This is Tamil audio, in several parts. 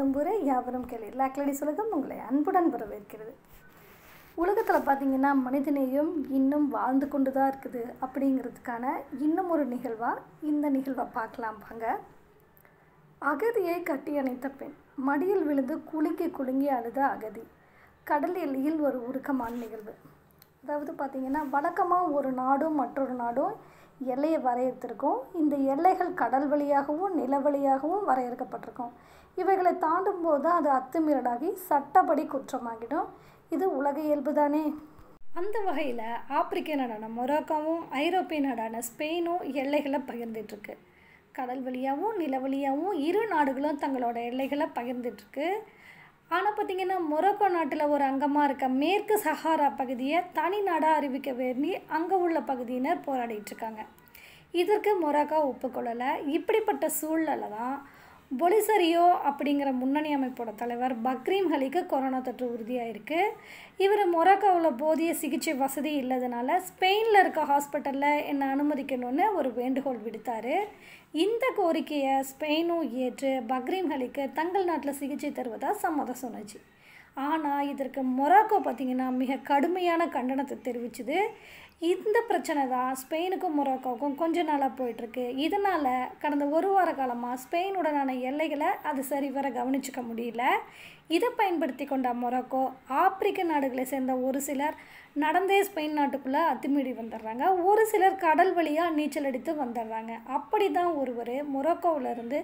யாதும்புரை யாவரும் கேள்வி லாக்லடிஸ் உலகம் உங்களை அன்புடன் வரவேற்கிறது உலகத்தில் பார்த்திங்கன்னா மனிதநேயம் இன்னும் வாழ்ந்து கொண்டு தான் இருக்குது அப்படிங்கிறதுக்கான இன்னும் ஒரு நிகழ்வாக இந்த நிகழ்வை பார்க்கலாம் வாங்க அகதியை கட்டி அணைத்த பெண் மடியில் விழுந்து குலுங்கி குலுங்கி அழுத அகதி கடல் எல்லையில் ஒரு உருக்கமான நிகழ்வு அதாவது பார்த்திங்கன்னா வழக்கமாக ஒரு நாடும் மற்றொரு நாடும் எல்லையை வரையறுத்திருக்கோம் இந்த எல்லைகள் கடல் வழியாகவும் நில வழியாகவும் வரையறுக்கப்பட்டிருக்கும் இவைகளை தாண்டும் போது அது அத்துமீறலாகி சட்டப்படி குற்றமாகிடும் இது உலக இயல்பு தானே அந்த வகையில் ஆப்பிரிக்க நாடான மொராக்காவும் ஐரோப்பிய நாடான ஸ்பெயினும் எல்லைகளை பகிர்ந்துட்டுருக்கு கடல் வழியாகவும் நில வழியாகவும் இரு நாடுகளும் தங்களோட எல்லைகளை பகிர்ந்துட்டுருக்கு ஆனால் பார்த்திங்கன்னா மொரோக்கோ நாட்டில் ஒரு அங்கமாக இருக்க மேற்கு சஹாரா பகுதியை தனி நாடாக அறிவிக்க வேண்டி அங்கே உள்ள பகுதியினர் போராடிட்டுருக்காங்க இருக்காங்க இதற்கு மொராக்கா ஒப்புக்கொள்ளலை இப்படிப்பட்ட சூழ்நிலை தான் பொலிசரியோ அப்படிங்கிற முன்னணி அமைப்போட தலைவர் பக்ரீம் ஹலிக்கு கொரோனா தொற்று உறுதியாயிருக்கு இவர் மொராக்கோவில் போதிய சிகிச்சை வசதி இல்லாதனால ஸ்பெயினில் இருக்க ஹாஸ்பிட்டலில் என்னை அனுமதிக்கணும்னு ஒரு வேண்டுகோள் விடுத்தார் இந்த கோரிக்கையை ஸ்பெயினும் ஏற்று பக்ரீம் ஹலிக்கு தங்கள் நாட்டில் சிகிச்சை தருவதாக சம்மதம் சொன்னச்சு ஆனால் இதற்கு மொராக்கோ பார்த்திங்கன்னா மிக கடுமையான கண்டனத்தை தெரிவிச்சுது இந்த பிரச்சனை தான் ஸ்பெயினுக்கும் மொராக்கோவுக்கும் கொஞ்ச நாளாக போயிட்டுருக்கு இதனால் கடந்த ஒரு வார காலமாக ஸ்பெயினுடனான எல்லைகளை அது சரிவர கவனிச்சுக்க முடியல இதை பயன்படுத்தி கொண்ட மொராக்கோ ஆப்பிரிக்க நாடுகளை சேர்ந்த ஒரு சிலர் நடந்தே ஸ்பெயின் நாட்டுக்குள்ளே அத்துமீறி வந்துடுறாங்க ஒரு சிலர் கடல் வழியாக நீச்சல் அடித்து வந்துடுறாங்க அப்படி தான் ஒருவர் மொராக்கோவிலேருந்து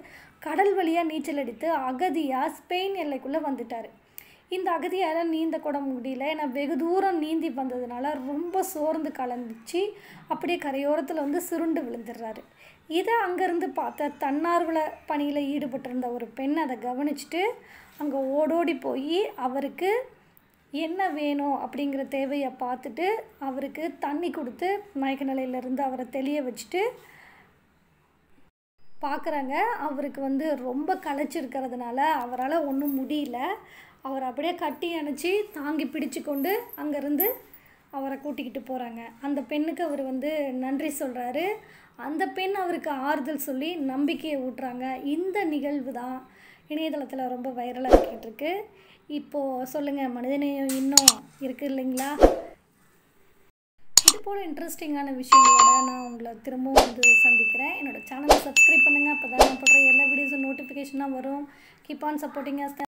கடல் வழியாக நீச்சல் அடித்து அகதியாக ஸ்பெயின் எல்லைக்குள்ளே வந்துட்டார் இந்த அகதியால் கூட முடியல ஏன்னா வெகு தூரம் நீந்தி வந்ததுனால ரொம்ப சோர்ந்து கலந்துச்சு அப்படியே கரையோரத்தில் வந்து சுருண்டு விழுந்துடுறாரு இதை அங்கேருந்து பார்த்த தன்னார்வல பணியில் ஈடுபட்டிருந்த ஒரு பெண் அதை கவனிச்சுட்டு அங்கே ஓடோடி போய் அவருக்கு என்ன வேணும் அப்படிங்கிற தேவையை பார்த்துட்டு அவருக்கு தண்ணி கொடுத்து மயக்க நிலையிலேருந்து அவரை தெளிய வச்சுட்டு பார்க்குறாங்க அவருக்கு வந்து ரொம்ப களைச்சிருக்கிறதுனால அவரால் ஒன்றும் முடியல அவர் அப்படியே கட்டி அணைச்சி தாங்கி பிடிச்சு கொண்டு அங்கேருந்து அவரை கூட்டிக்கிட்டு போகிறாங்க அந்த பெண்ணுக்கு அவர் வந்து நன்றி சொல்கிறாரு அந்த பெண் அவருக்கு ஆறுதல் சொல்லி நம்பிக்கையை ஊட்டுறாங்க இந்த நிகழ்வு தான் இணையதளத்தில் ரொம்ப வைரலாக ஆக்கிட்டுருக்கு இப்போது சொல்லுங்கள் மனிதநேயம் இன்னும் இருக்குது இல்லைங்களா இது போல் இன்ட்ரெஸ்டிங்கான விஷயங்களோட நான் உங்களை திரும்பவும் வந்து சந்திக்கிறேன் என்னோடய சேனலை சப்ஸ்கிரைப் பண்ணுங்கள் அப்போ தான் நான் போடுற எல்லா வீடியோஸும் நோட்டிஃபிகேஷனாக வரும் கீப் ஆன் சப்போர்ட்டிங்காக